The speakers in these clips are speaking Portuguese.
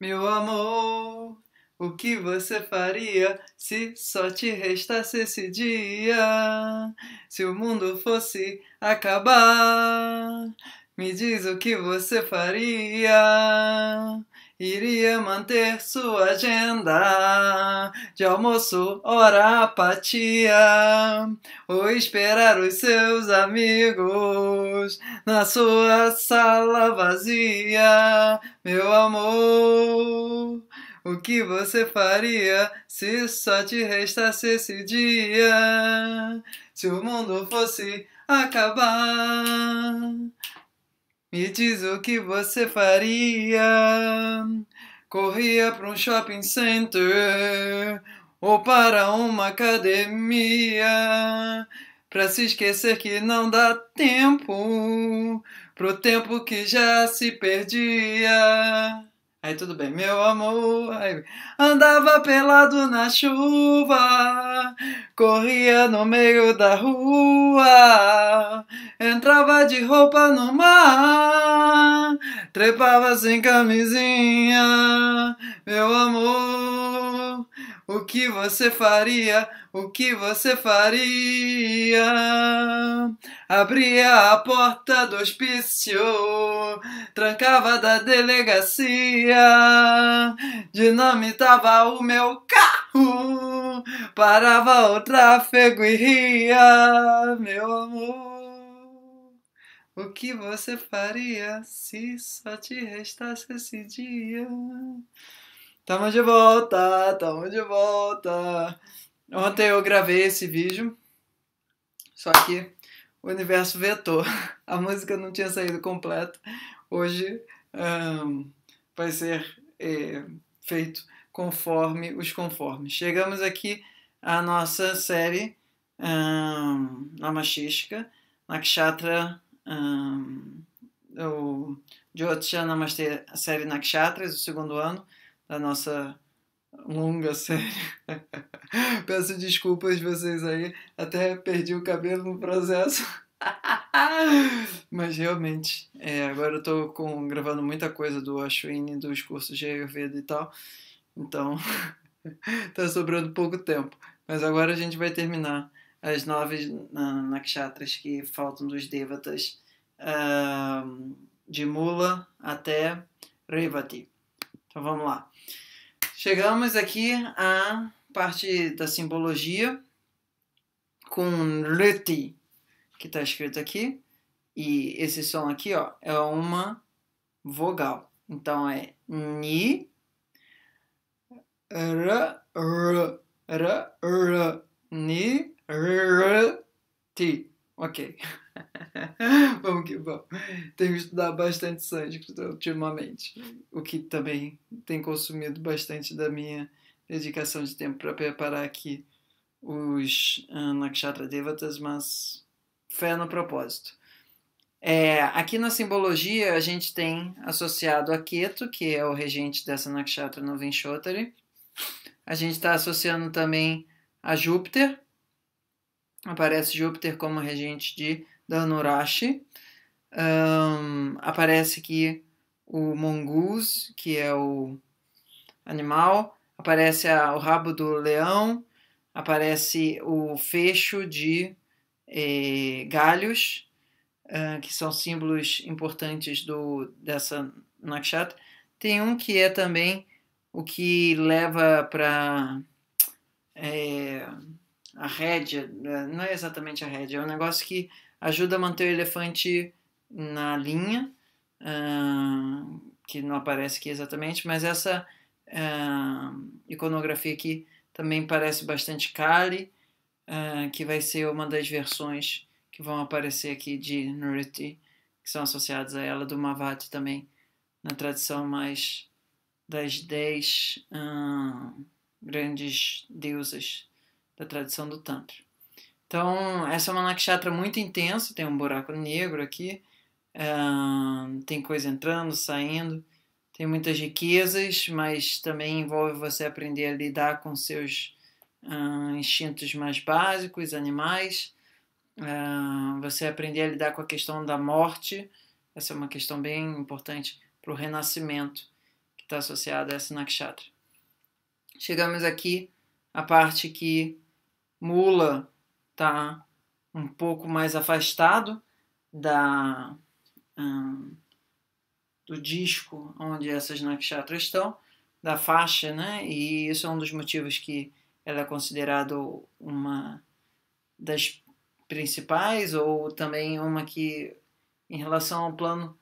Meu amor, o que você faria se só te restasse esse dia? Se o mundo fosse acabar, me diz o que você faria iria manter sua agenda de almoço, hora apatia, ou esperar os seus amigos na sua sala vazia, meu amor. O que você faria se só te restasse esse dia? Se o mundo fosse acabar. Me diz o que você faria. Corria para um shopping center ou para uma academia. Pra se esquecer que não dá tempo pro tempo que já se perdia. Aí tudo bem, meu amor. Aí, andava pelado na chuva, corria no meio da rua, entrava de roupa no mar, trepava sem camisinha, meu amor. O que você faria? O que você faria? Abria a porta do hospício, trancava da delegacia, dinamitava o meu carro, parava o tráfego e ria, meu amor. O que você faria se só te restasse esse dia? Tamo de volta, tamo de volta. Ontem eu gravei esse vídeo, só que o universo vetou. A música não tinha saído completa. Hoje um, vai ser é, feito conforme os conformes. Chegamos aqui à nossa série um, Namashishka, Nakshatra, um, o Jyotisha Namaste, a série Nakshatras, o segundo ano da nossa longa série. Peço desculpas vocês aí, até perdi o cabelo no processo. Mas realmente, é, agora eu tô com, gravando muita coisa do Ashwini, dos cursos de Ayurveda e tal. Então, tá sobrando pouco tempo. Mas agora a gente vai terminar as nove nakshatras que faltam dos devatas, uh, de Mula até Revati. Então vamos lá. Chegamos aqui à parte da simbologia com leti, que está escrito aqui. E esse som aqui ó, é uma vogal. Então é ni, r, r, r, r, ni, r, r, t". Ok. vamos que vamos. Tenho estudado bastante sânscrito ultimamente, o que também tem consumido bastante da minha dedicação de tempo para preparar aqui os ah, Nakshatra Devatas, mas fé no propósito. É, aqui na simbologia a gente tem associado a Ketu, que é o regente dessa Nakshatra no Vinshotari. A gente está associando também a Júpiter. Aparece Júpiter como regente de da Norashi. Um, aparece aqui o mongoose, que é o animal, aparece a, o rabo do leão, aparece o fecho de eh, galhos, uh, que são símbolos importantes do, dessa nakshatra. Tem um que é também o que leva para eh, a rédea, eh, não é exatamente a rédea, é um negócio que ajuda a manter o elefante na linha, uh, que não aparece aqui exatamente, mas essa uh, iconografia aqui também parece bastante Kali, uh, que vai ser uma das versões que vão aparecer aqui de Nuriti, que são associadas a ela, do Mavati também, na tradição mais das dez grandes deusas da tradição do Tantra. Então, essa é uma nakshatra muito intensa, tem um buraco negro aqui, uh, tem coisa entrando, saindo, tem muitas riquezas, mas também envolve você aprender a lidar com seus uh, instintos mais básicos, animais, uh, você aprender a lidar com a questão da morte, essa é uma questão bem importante para o renascimento que está associada a essa nakshatra. Chegamos aqui à parte que Mula está um pouco mais afastado da do disco onde essas nakshatras estão, da faixa, né? E isso é um dos motivos que ela é considerada uma das principais ou também uma que em relação ao plano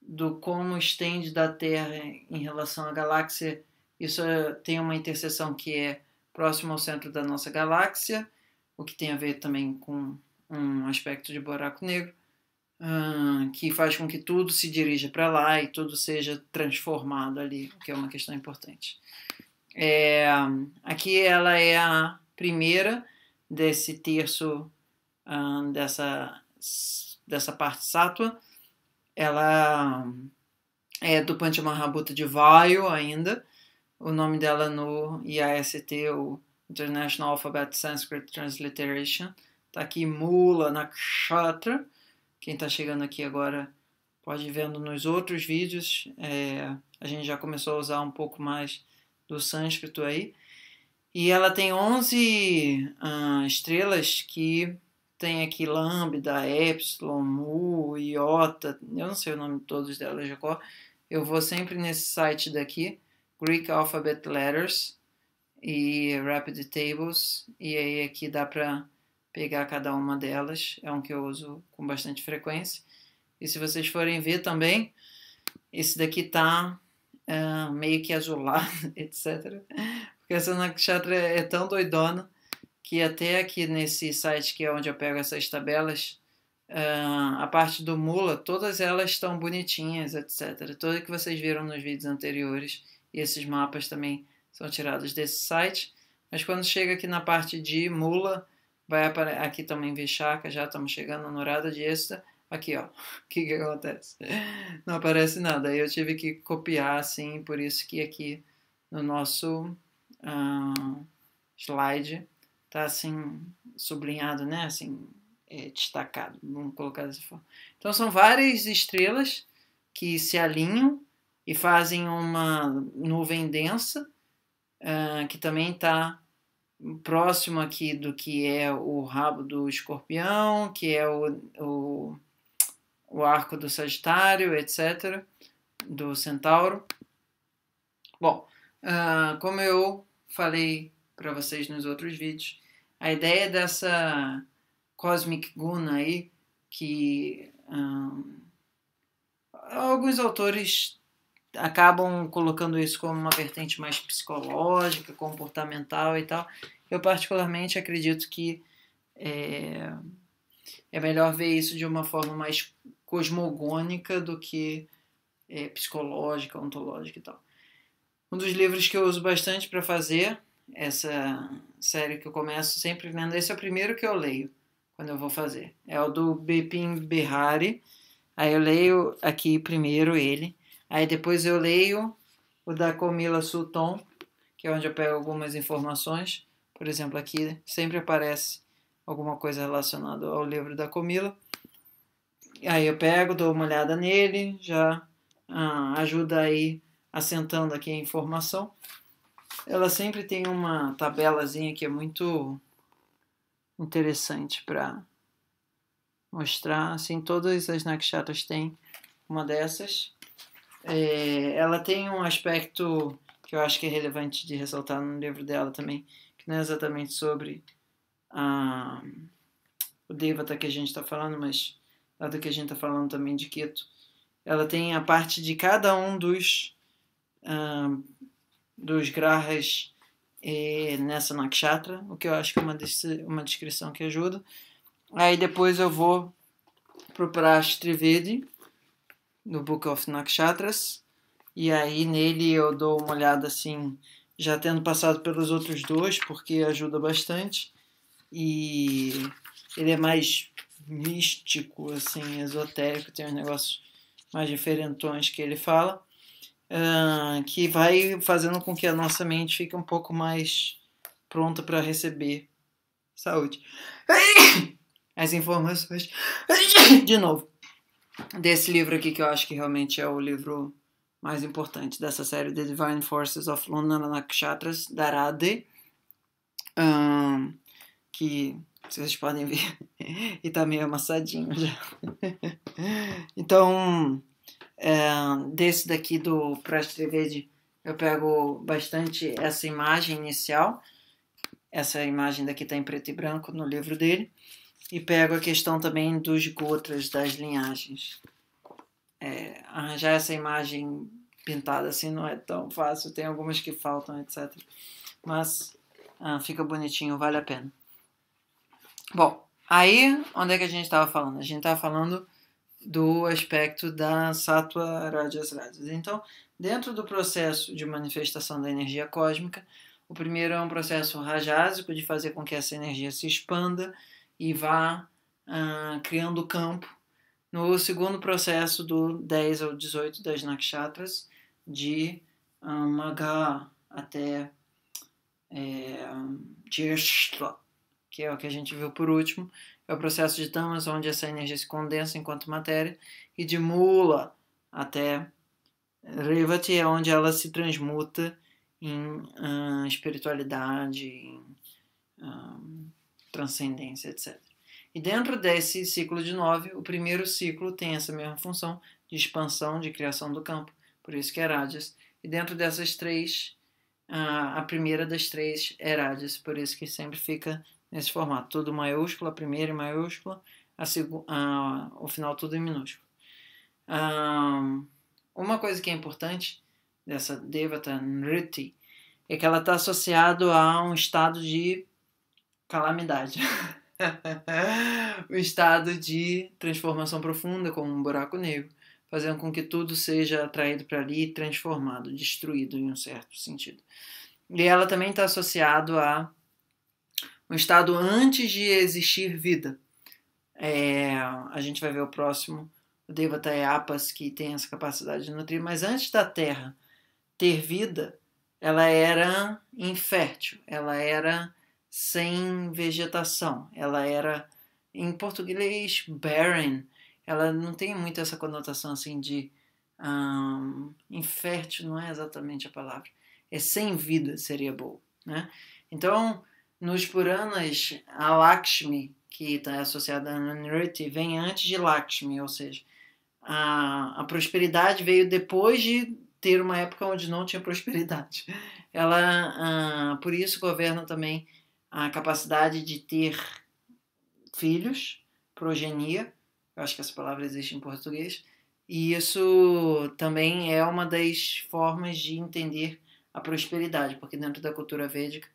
do como estende da Terra em relação à galáxia, isso é, tem uma interseção que é próxima ao centro da nossa galáxia o que tem a ver também com um aspecto de buraco negro, que faz com que tudo se dirija para lá e tudo seja transformado ali, que é uma questão importante. É, aqui ela é a primeira desse terço dessa, dessa parte sátua. Ela é do Panchamahabhuta de Vaio ainda. O nome dela no IAST, o International Alphabet Sanskrit Transliteration. Está aqui Mula Nakshatra. Quem está chegando aqui agora pode ir vendo nos outros vídeos. É, a gente já começou a usar um pouco mais do sânscrito aí. E ela tem 11 estrelas que tem aqui lambda, epsilon, mu, iota, eu não sei o nome de todos delas, Jacó. Eu vou sempre nesse site daqui, Greek Alphabet Letters e Rapid Tables, e aí aqui dá para pegar cada uma delas, é um que eu uso com bastante frequência. E se vocês forem ver também, esse daqui tá uh, meio que azulado, etc. Porque essa nakshatra é tão doidona que até aqui nesse site que é onde eu pego essas tabelas, uh, a parte do mula, todas elas estão bonitinhas, etc. toda que vocês viram nos vídeos anteriores, e esses mapas também são tirados desse site. Mas quando chega aqui na parte de mula, vai aparecer aqui também Vishaka, já estamos chegando na horada de êxtase. Aqui, ó, o que, que acontece? Não aparece nada. aí Eu tive que copiar, assim, por isso que aqui no nosso uh, slide tá assim, sublinhado, né? Assim, é, destacado. Vamos colocar dessa forma. Então, são várias estrelas que se alinham e fazem uma nuvem densa ah, que também está próximo aqui do que é o rabo do escorpião, que é o, o, o arco do Sagitário, etc., do centauro. Bom, uh, como eu falei para vocês nos outros vídeos, a ideia dessa Cosmic Guna aí, que um, ah, alguns autores acabam colocando isso como uma vertente mais psicológica, comportamental e tal. Eu particularmente acredito que é, é melhor ver isso de uma forma mais cosmogônica do que é, psicológica, ontológica e tal. Um dos livros que eu uso bastante para fazer essa série que eu começo sempre lendo, esse é o primeiro que eu leio quando eu vou fazer. É o do Bepin Berrari. Aí eu leio aqui primeiro ele. Aí depois eu leio o da Comila Sulton, que é onde eu pego algumas informações. Por exemplo, aqui sempre aparece alguma coisa relacionada ao livro da Comila. Aí eu pego, dou uma olhada nele, já ah, ajuda aí assentando aqui a informação. Ela sempre tem uma tabelazinha que é muito interessante para mostrar. Assim, todas as nakshatras têm uma dessas. É, ela tem um aspecto que eu acho que é relevante de ressaltar no livro dela também, que não é exatamente sobre a, o Devata tá que a gente está falando, mas do que a gente está falando também de Keto. ela tem a parte de cada um dos, um, dos grahas nessa nakshatra, o que eu acho que é uma, uma descrição que ajuda. Aí depois eu vou para o Prashtrivedi, no Book of Nakshatras. E aí nele eu dou uma olhada assim, já tendo passado pelos outros dois, porque ajuda bastante. E ele é mais místico, assim, esotérico, tem uns negócios mais diferentões que ele fala, uh, que vai fazendo com que a nossa mente fique um pouco mais pronta para receber saúde. As informações. De novo desse livro aqui, que eu acho que realmente é o livro mais importante dessa série, The Divine Forces of Lunana Nakshatras, Darade, um, que vocês podem ver, e tá meio amassadinho já. então, é, desse daqui do Prestre eu pego bastante essa imagem inicial, essa imagem daqui tá em preto e branco no livro dele, e pego a questão também dos gotras, das linhagens. É, arranjar essa imagem pintada assim não é tão fácil, tem algumas que faltam, etc. Mas ah, fica bonitinho, vale a pena. Bom, aí onde é que a gente estava falando? A gente estava falando do aspecto da sattva rajas rajas. Então, dentro do processo de manifestação da energia cósmica, o primeiro é um processo rajásico de fazer com que essa energia se expanda e vá uh, criando campo no segundo processo do 10 ao 18 das nakshatras, de uh, Magha até é, que é o que a gente viu por último, é o processo de tamas, onde essa energia se condensa enquanto matéria, e de mula até Revati, é onde ela se transmuta em uh, espiritualidade, em uh, transcendência, etc. E dentro desse ciclo de nove, o primeiro ciclo tem essa mesma função de expansão, de criação do campo, por isso que é Rajas. E dentro dessas três, a primeira das três é Rajas, por isso que sempre fica nesse formato, tudo maiúsculo a primeira em maiúscula, a a, o final tudo em minúsculo. Um, ah, uma coisa que é importante dessa Devata Nriti é que ela está associada a um estado de calamidade. o estado de transformação profunda, como um buraco negro, fazendo com que tudo seja atraído para ali e transformado, destruído em um certo sentido. E ela também está associado a um estado antes de existir vida. É, a gente vai ver o próximo, o Devata é que tem essa capacidade de nutrir, mas antes da Terra ter vida, ela era infértil, ela era sem vegetação. Ela era, em português, barren. Ela não tem muito essa conotação assim de um, infértil, não é exatamente a palavra. É sem vida, seria boa. Né? Então, nos Puranas, a Lakshmi, que está associada a Nirti, vem antes de Lakshmi, ou seja, a, a prosperidade veio depois de ter uma época onde não tinha prosperidade. Ela, por isso, governa também a capacidade de ter filhos, progenia, eu acho que essa palavra existe em português, e isso também é uma das formas de entender a prosperidade, porque dentro da cultura védica,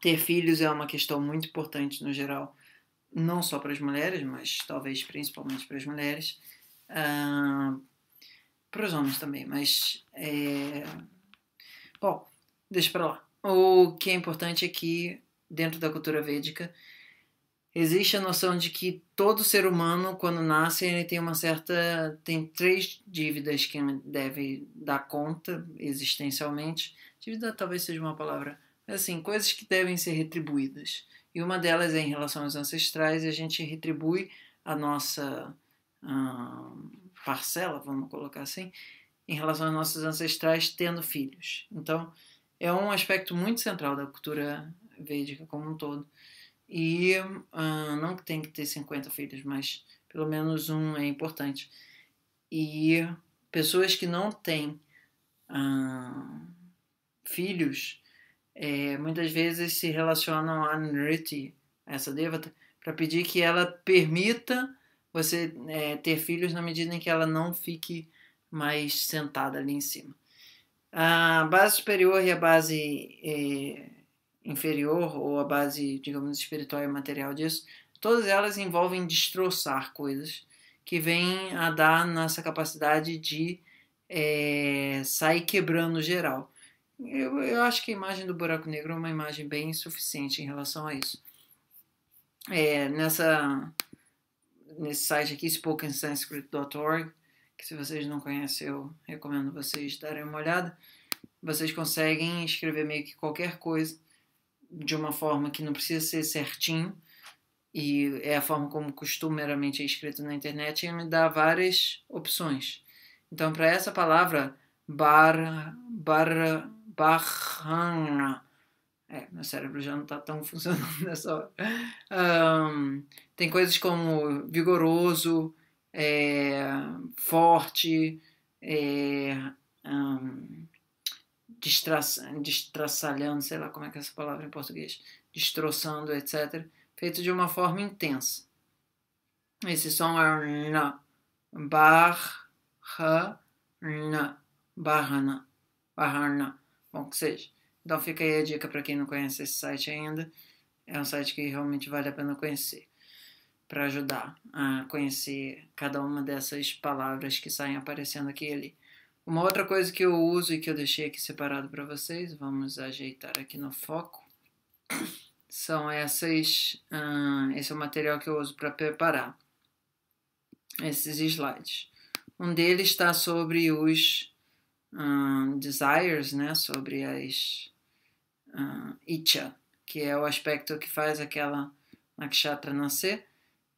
ter filhos é uma questão muito importante no geral, não só para as mulheres, mas talvez principalmente para as mulheres, uh, para os homens também, mas. É... Bom, deixa para lá. O que é importante aqui, é que dentro da cultura védica, existe a noção de que todo ser humano, quando nasce, ele tem uma certa. tem três dívidas que deve dar conta existencialmente. Dívida talvez seja uma palavra. Mas assim, coisas que devem ser retribuídas. E uma delas é em relação aos ancestrais, e a gente retribui a nossa ah, parcela, vamos colocar assim, em relação aos nossos ancestrais tendo filhos. Então é um aspecto muito central da cultura védica como um todo. E uh, não que tem que ter 50 filhos, mas pelo menos um é importante. E pessoas que não têm uh, filhos é, muitas vezes se relacionam a Nriti, essa devata, para pedir que ela permita você é, ter filhos na medida em que ela não fique mais sentada ali em cima. A base superior e a base eh, inferior, ou a base, digamos, espiritual e material disso, todas elas envolvem destroçar coisas que vêm a dar nossa capacidade de eh, sair quebrando geral. Eu, eu acho que a imagem do buraco negro é uma imagem bem suficiente em relação a isso. É, nessa, nesse site aqui, spokensanskrit.org, que se vocês não conhecem, eu recomendo vocês darem uma olhada. Vocês conseguem escrever meio que qualquer coisa de uma forma que não precisa ser certinho e é a forma como costumeiramente é escrito na internet e me dá várias opções. Então, para essa palavra, bar, bar, barra, é, meu cérebro já não está tão funcionando nessa hora. Um, tem coisas como vigoroso, é, forte, é, um, destraçalhando, sei lá como é que é essa palavra em português, destroçando, etc., feito de uma forma intensa. Esse som é na, bar, ha, na, barrana, barrana, bom que seja. Então fica aí a dica para quem não conhece esse site ainda. É um site que realmente vale a pena conhecer para ajudar a conhecer cada uma dessas palavras que saem aparecendo aqui e ali. Uma outra coisa que eu uso e que eu deixei aqui separado para vocês, vamos ajeitar aqui no foco, são essas. esse é o material que eu uso para preparar esses slides. Um deles está sobre os desires, né, sobre as itcha, que é o aspecto que faz aquela nakshatra nascer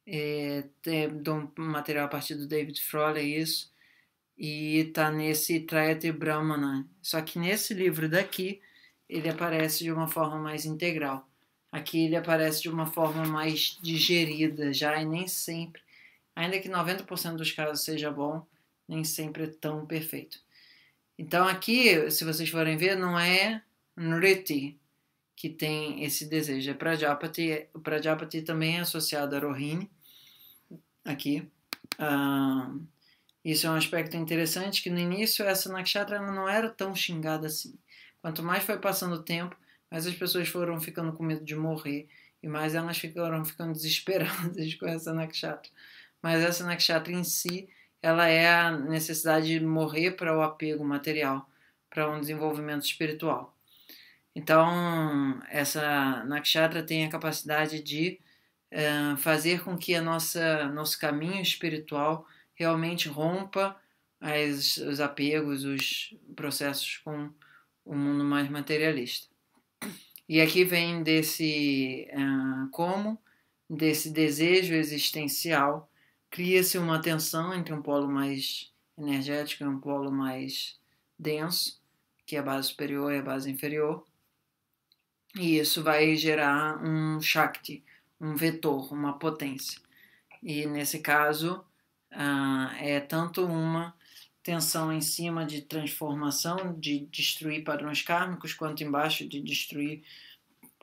é, tem, é, dou um material a partir do David Frawley, é isso. E tá nesse Trayate Brahmana. Né? Só que nesse livro daqui, ele aparece de uma forma mais integral. Aqui ele aparece de uma forma mais digerida já, e nem sempre, ainda que 90% dos casos seja bom, nem sempre é tão perfeito. Então aqui, se vocês forem ver, não é Nriti que tem esse desejo, é Prajapati. O Prajapati também é associado a Rohini, aqui. Uh, isso é um aspecto interessante, que no início essa nakshatra não era tão xingada assim. Quanto mais foi passando o tempo, mais as pessoas foram ficando com medo de morrer e mais elas ficaram ficando desesperadas com essa nakshatra. Mas essa nakshatra em si, ela é a necessidade de morrer para o apego material, para um desenvolvimento espiritual. Então, essa nakshatra tem a capacidade de eh, fazer com que a nossa nosso caminho espiritual realmente rompa as, os apegos, os processos com o mundo mais materialista. E aqui vem desse uh, como, desse desejo existencial, cria-se uma tensão entre um polo mais energético e um polo mais denso, que é a base superior e a base inferior. E isso vai gerar um Shakti, um vetor, uma potência. E nesse caso, ah, é tanto uma tensão em cima de transformação, de destruir padrões kármicos, quanto embaixo de destruir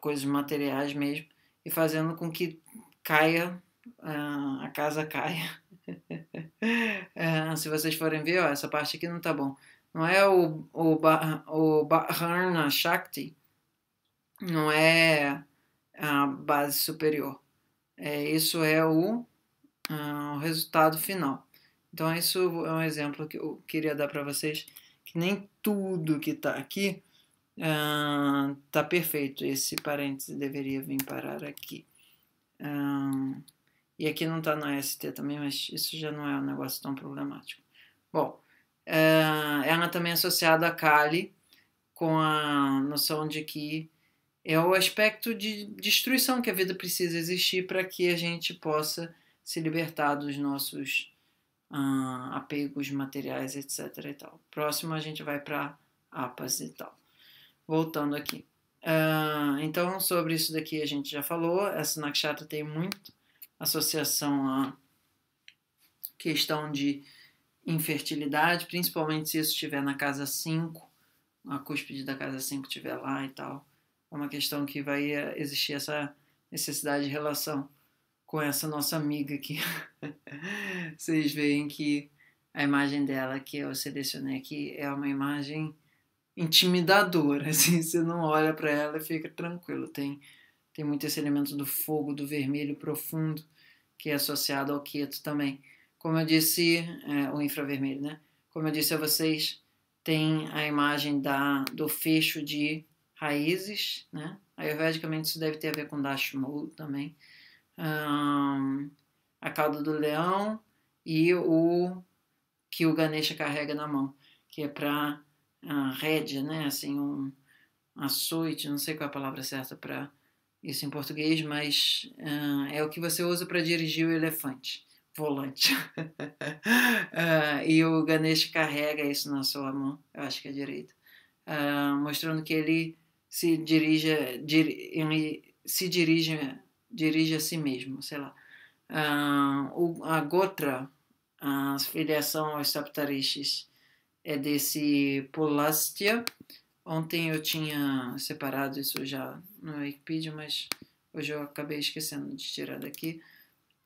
coisas materiais mesmo, e fazendo com que caia, ah, a casa caia. Ah, se vocês forem ver, ó, essa parte aqui não tá bom. Não é o, o, o Baharna Shakti, não é a base superior. É, isso é o, a, ah, o resultado final. Então, isso é um exemplo que eu queria dar para vocês, que nem tudo que está aqui está ah, uh, perfeito. Esse parêntese deveria vir parar aqui. Uh, e aqui não está na ST também, mas isso já não é um negócio tão problemático. Bom, uh, ela também é associada a Kali com a noção de que é o aspecto de destruição que a vida precisa existir para que a gente possa se libertar dos nossos ah, apegos materiais, etc. E tal. Próximo a gente vai para apas e tal. Voltando aqui. Uh, então, sobre isso daqui a gente já falou. Essa nakshatra tem muito associação à questão de infertilidade, principalmente se isso estiver na casa 5, a cúspide da casa 5 estiver lá e tal é uma questão que vai eh, existir essa necessidade de relação com essa nossa amiga aqui. Vocês veem que a imagem dela que eu selecionei aqui é uma imagem intimidadora, assim, você não olha para ela e fica tranquilo. Tem, tem muito esse elemento do fogo, do vermelho profundo, que é associado ao quieto também. Como eu disse, é, o infravermelho, né? Como eu disse a vocês, tem a imagem da, do fecho de raízes, né? Ayurvedicamente isso deve ter a ver com Dashmul também. Um, a cauda do leão e o que o Ganesha carrega na mão, que é para a rédea, né? Assim, um açoite, não sei qual é a palavra certa para isso em português, mas uh, é o que você usa para dirigir o elefante, volante. uh, e o Ganesha carrega isso na sua mão, eu acho que é direito, uh, mostrando que ele se dirige dir, se dirige, dirige a si mesmo, sei lá. Uh, a Gotra, a filiação aos Saptarishis, é desse Polastya. Ontem eu tinha separado isso já no Wikipedia, mas hoje eu acabei esquecendo de tirar daqui.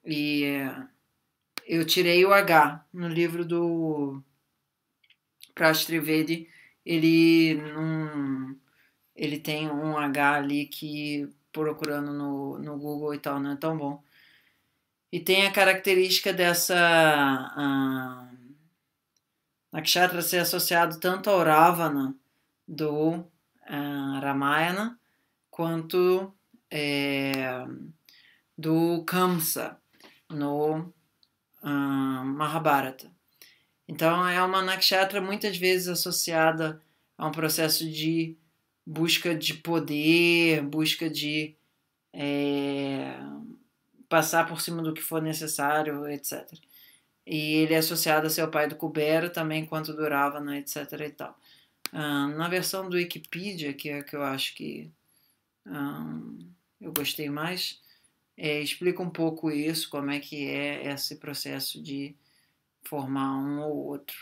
E é, eu tirei o H no livro do Prastrivedi. Ele não ele tem um H ali que procurando no, no Google e tal não é tão bom. E tem a característica dessa Nakshatra ah, ser associado tanto ao Ravana do ah, Ramayana quanto é, do Kamsa no ah, Mahabharata. Então é uma nakshatra muitas vezes associada a um processo de busca de poder, busca de é, passar por cima do que for necessário, etc. E ele é associado a seu pai do Cubero também enquanto durava, né, etc. E tal. Ah, na versão do Wikipedia, que é que eu acho que um, ah, eu gostei mais, é, explica um pouco isso, como é que é esse processo de formar um ou outro.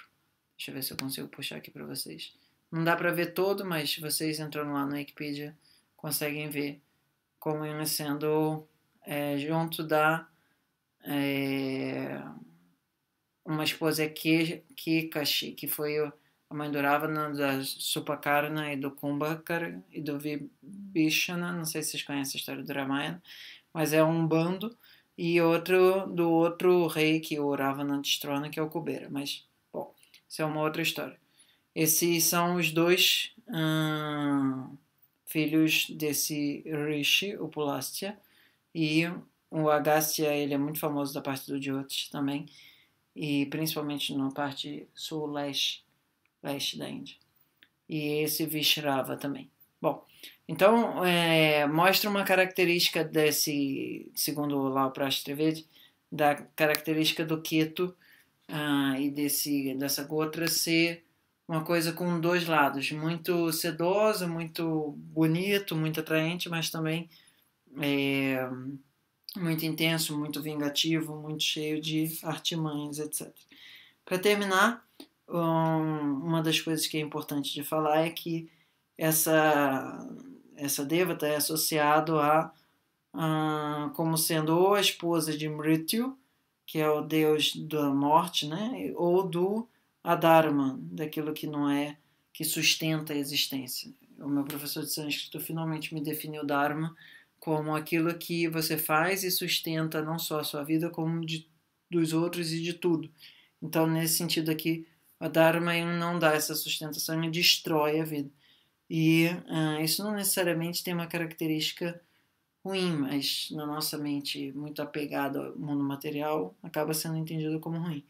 Deixa eu ver se eu consigo puxar aqui para vocês. Não dá para ver todo, mas vocês entrando lá na Wikipedia conseguem ver como ele sendo é, junto da é, uma esposa que Kikashi, que foi a mãe do Ravana, né, da Supakarna e do Kumbhakar e do Vibhishana, não sei se vocês conhecem a história do Ramayana, mas é um bando, e outro do outro rei que o Ravana destrona, que é o Kubera, mas, bom, isso é uma outra história. Esses são os dois hum, filhos desse Rishi, o Pulastya, e o Agastya, ele é muito famoso da parte do Jyotish também, e principalmente na parte sul-leste leste da Índia. E esse Vishrava também. Bom, então é, mostra uma característica desse, segundo lá o Prastrevedi, da característica do Keto uh, ah, e desse, dessa Gotra ser uma coisa com dois lados, muito sedosa, muito bonito, muito atraente, mas também é, muito intenso, muito vingativo, muito cheio de artimanhas, etc. Para terminar, um, uma das coisas que é importante de falar é que essa essa devata é associado a, a como sendo ou a esposa de Mrityu, que é o deus da morte, né, ou do a Dharma, daquilo que não é, que sustenta a existência. O meu professor de sânscrito finalmente me definiu Dharma como aquilo que você faz e sustenta não só a sua vida, como de, dos outros e de tudo. Então, nesse sentido aqui, a Dharma é não dá essa sustentação e destrói a vida. E uh, isso não necessariamente tem uma característica ruim, mas na nossa mente muito apegada ao mundo material, acaba sendo entendido como ruim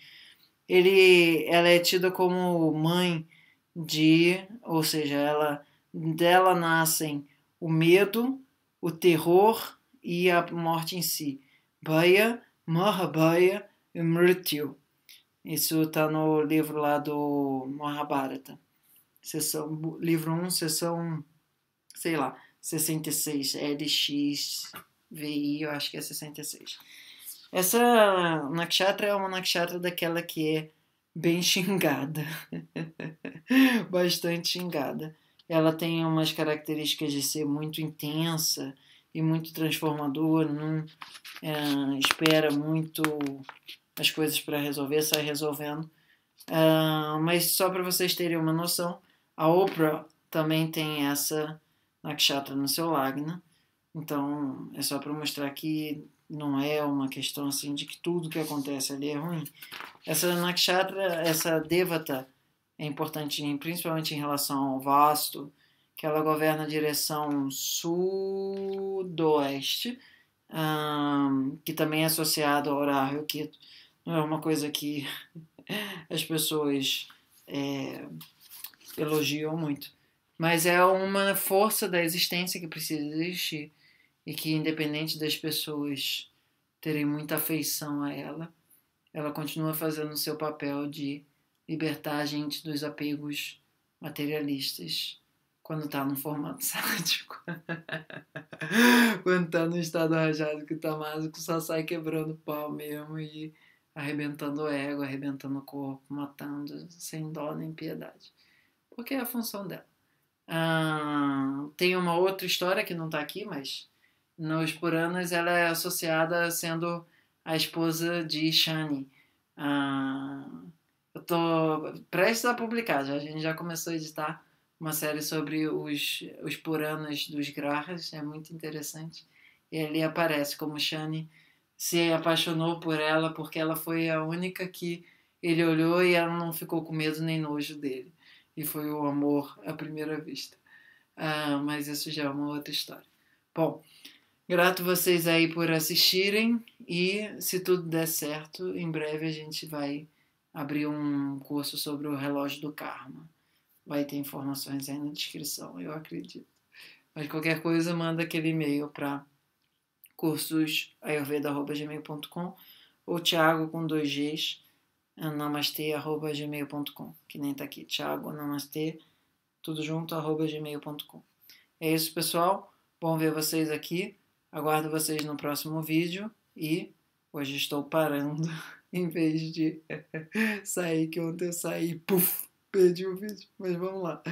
ele, ela é tida como mãe de, ou seja, ela dela nascem o medo, o terror e a morte em si. Baya, Mahabaya e Mrityu. Isso está no livro lá do Mahabharata. Sessão, livro 1, sessão, sei lá, 66, LXVI, é eu acho que é 66. Essa nakshatra é uma nakshatra daquela que é bem xingada, bastante xingada. Ela tem umas características de ser muito intensa e muito transformadora, não é, espera muito as coisas para resolver, sai resolvendo. Uh, mas só para vocês terem uma noção, a Oprah também tem essa nakshatra no seu lagna. Então é só para mostrar que não é uma questão assim de que tudo que acontece ali é ruim. Essa nakshatra, essa devata é importante principalmente em relação ao vasto, que ela governa a direção sudoeste, um, que também é associado ao horário, que não é uma coisa que as pessoas é, elogiam muito. Mas é uma força da existência que precisa existir e que, independente das pessoas terem muita afeição a ela, ela continua fazendo o seu papel de libertar a gente dos apegos materialistas quando está no formato sádico. quando está no estado rajado que está mágico, só sai quebrando o pau mesmo e arrebentando o ego, arrebentando o corpo, matando, sem dó nem piedade. Porque é a função dela. Ah, tem uma outra história que não está aqui, mas nos Puranas, ela é associada sendo a esposa de Shani. Ah, eu estou prestes a publicar, já, a gente já começou a editar uma série sobre os, os Puranas dos Grahas, é muito interessante. E ali aparece como Shani se apaixonou por ela porque ela foi a única que ele olhou e ela não ficou com medo nem nojo dele. E foi o amor à primeira vista. Ah, mas isso já é uma outra história. Bom, Grato vocês aí por assistirem e, se tudo der certo, em breve a gente vai abrir um curso sobre o relógio do karma. Vai ter informações aí na descrição, eu acredito. Mas qualquer coisa, manda aquele e-mail para cursosayurveda.gmail.com ou Thiago com dois Gs, namastê.gmail.com, que nem tá aqui. Thiago, namastê, tudo junto, arroba gmail.com. É isso, pessoal. Bom ver vocês aqui. Aguardo vocês no próximo vídeo e hoje estou parando em vez de sair, que ontem eu saí, puf, perdi o vídeo, mas vamos lá.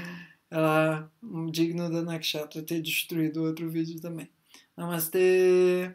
Ela, digno da Nakshatra ter destruído outro vídeo também. Namastê!